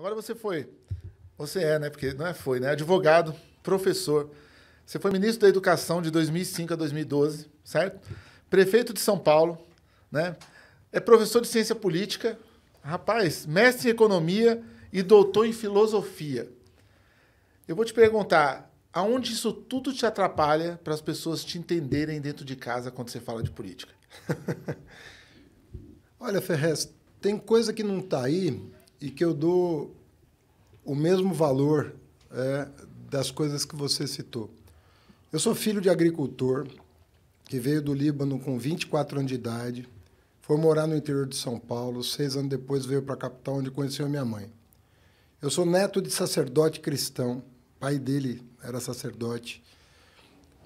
Agora você foi, você é, né? Porque não é foi, né? Advogado, professor. Você foi ministro da Educação de 2005 a 2012, certo? Prefeito de São Paulo, né? É professor de ciência política, rapaz, mestre em economia e doutor em filosofia. Eu vou te perguntar, aonde isso tudo te atrapalha para as pessoas te entenderem dentro de casa quando você fala de política? Olha, Ferrez, tem coisa que não está aí e que eu dou o mesmo valor é, das coisas que você citou. Eu sou filho de agricultor que veio do Líbano com 24 anos de idade, foi morar no interior de São Paulo, seis anos depois veio para a capital onde conheceu minha mãe. Eu sou neto de sacerdote cristão, pai dele era sacerdote.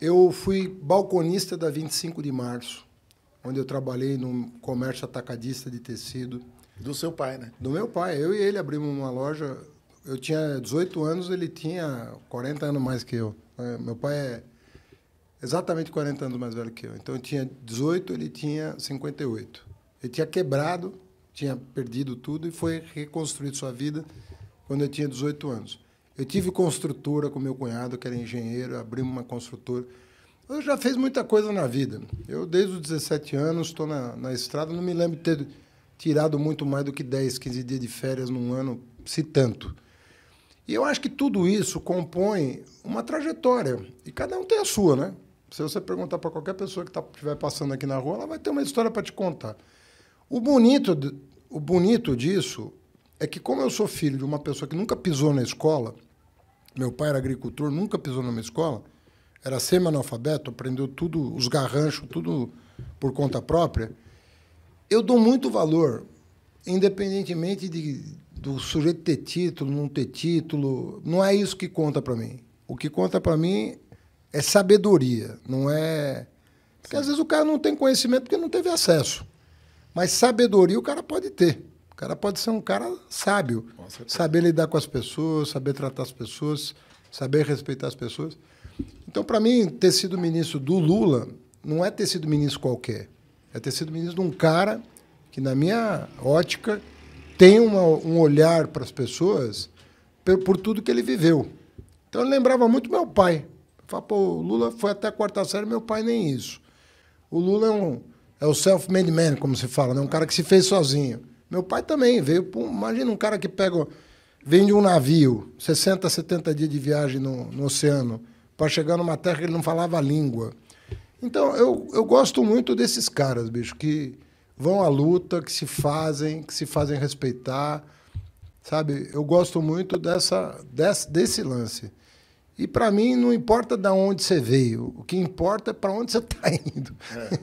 Eu fui balconista da 25 de março, onde eu trabalhei num comércio atacadista de tecido. Do seu pai, né? Do meu pai. Eu e ele abrimos uma loja. Eu tinha 18 anos, ele tinha 40 anos mais que eu. É, meu pai é exatamente 40 anos mais velho que eu. Então eu tinha 18, ele tinha 58. Ele tinha quebrado, tinha perdido tudo e foi reconstruir sua vida quando eu tinha 18 anos. Eu tive construtora com meu cunhado, que era engenheiro, abrimos uma construtora. Eu já fiz muita coisa na vida. Eu, desde os 17 anos, estou na, na estrada, não me lembro de ter tirado muito mais do que 10, 15 dias de férias num ano, se tanto. E eu acho que tudo isso compõe uma trajetória. E cada um tem a sua, né? Se você perguntar para qualquer pessoa que tá, estiver passando aqui na rua, ela vai ter uma história para te contar. O bonito, o bonito disso é que, como eu sou filho de uma pessoa que nunca pisou na escola, meu pai era agricultor, nunca pisou numa escola, era semi-analfabeto, aprendeu tudo, os garranchos, tudo por conta própria eu dou muito valor, independentemente de, do sujeito ter título, não ter título, não é isso que conta para mim. O que conta para mim é sabedoria, não é. Porque Sim. às vezes o cara não tem conhecimento porque não teve acesso. Mas sabedoria o cara pode ter. O cara pode ser um cara sábio. Saber lidar com as pessoas, saber tratar as pessoas, saber respeitar as pessoas. Então, para mim, ter sido ministro do Lula não é ter sido ministro qualquer é ter sido ministro de um cara que, na minha ótica, tem uma, um olhar para as pessoas por, por, tudo que ele viveu. Então, eu lembrava muito meu pai. Eu pô, o Lula foi até a quarta série, meu pai nem isso. O Lula é, um, é o self-made man, como se fala, né? um cara que se fez sozinho. Meu pai também veio. Pô, imagina um cara que pega, vem de um navio, 60, 70 dias de viagem no, no oceano, para chegar numa terra que ele não falava a língua então, eu, eu gosto muito desses caras, bicho, que vão à luta, que se fazem, que se fazem respeitar. Sabe? Eu gosto muito dessa, desse, desse lance. E para mim não importa de onde você veio, o que importa é para onde você está indo. É.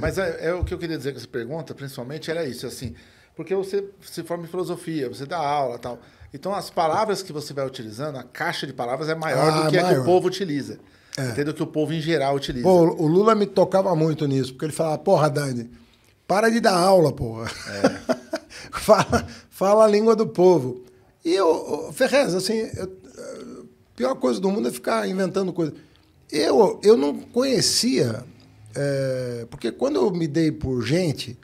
Mas é, é, o que eu queria dizer com essa pergunta, principalmente era isso, assim, porque você se forma em filosofia, você dá aula, tal. Então as palavras que você vai utilizando, a caixa de palavras é maior ah, do que maior. a que o povo utiliza. É. Entendo que o povo em geral utiliza. Pô, o Lula me tocava muito nisso, porque ele falava, porra, Dani, para de dar aula, porra. É. fala, fala a língua do povo. E eu, Ferrez, assim, eu, a pior coisa do mundo é ficar inventando coisa. Eu, eu não conhecia, é, porque quando eu me dei por gente,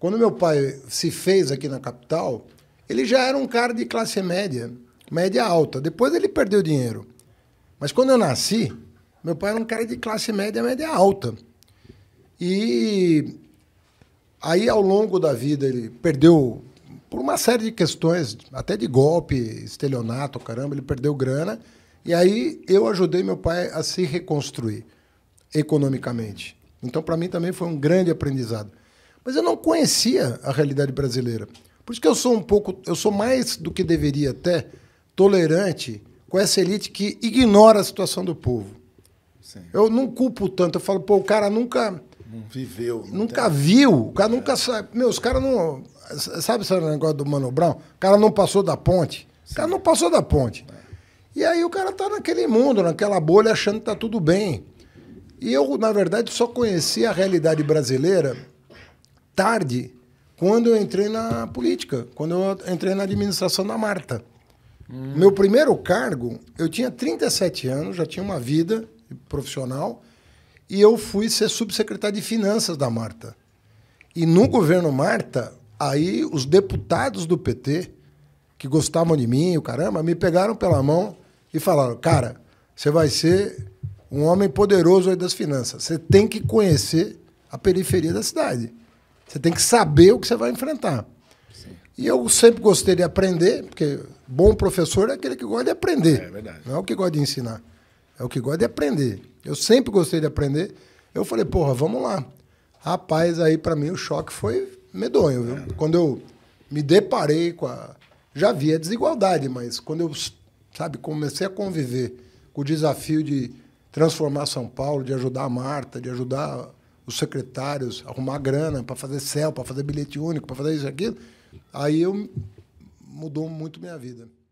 quando meu pai se fez aqui na capital, ele já era um cara de classe média, média alta. Depois ele perdeu dinheiro. Mas quando eu nasci, meu pai era um cara de classe média, média alta. E aí, ao longo da vida, ele perdeu, por uma série de questões, até de golpe, estelionato, caramba, ele perdeu grana. E aí eu ajudei meu pai a se reconstruir economicamente. Então, para mim, também foi um grande aprendizado. Mas eu não conhecia a realidade brasileira. Por isso que eu sou um pouco, eu sou mais do que deveria até, tolerante com essa elite que ignora a situação do povo. Sim. Eu não culpo tanto. Eu falo, pô, o cara nunca. Não viveu. Não nunca tem... viu. O cara é. nunca sabe. Meu, os caras não. Sabe esse negócio do Mano Brown? O cara não passou da ponte. Sim. O cara não passou da ponte. É. E aí o cara tá naquele mundo, naquela bolha, achando que tá tudo bem. E eu, na verdade, só conheci a realidade brasileira tarde, quando eu entrei na política, quando eu entrei na administração da Marta. Hum. Meu primeiro cargo, eu tinha 37 anos, já tinha uma vida, profissional, e eu fui ser subsecretário de Finanças da Marta. E no governo Marta, aí os deputados do PT, que gostavam de mim, o caramba, me pegaram pela mão e falaram: cara, você vai ser um homem poderoso aí das finanças. Você tem que conhecer a periferia da cidade. Você tem que saber o que você vai enfrentar. Sim. E eu sempre gostei de aprender, porque bom professor é aquele que gosta de aprender. É, é verdade. Não é o que gosta de ensinar. É o que gosta de aprender. Eu sempre gostei de aprender. Eu falei, porra, vamos lá. Rapaz, aí para mim o choque foi medonho, viu? É. Quando eu me deparei com a. Já havia desigualdade, mas quando eu, sabe, comecei a conviver com o desafio de transformar São Paulo, de ajudar a Marta, de ajudar os secretários a arrumar grana para fazer céu, para fazer bilhete único, para fazer isso e aquilo, aí eu mudou muito minha vida.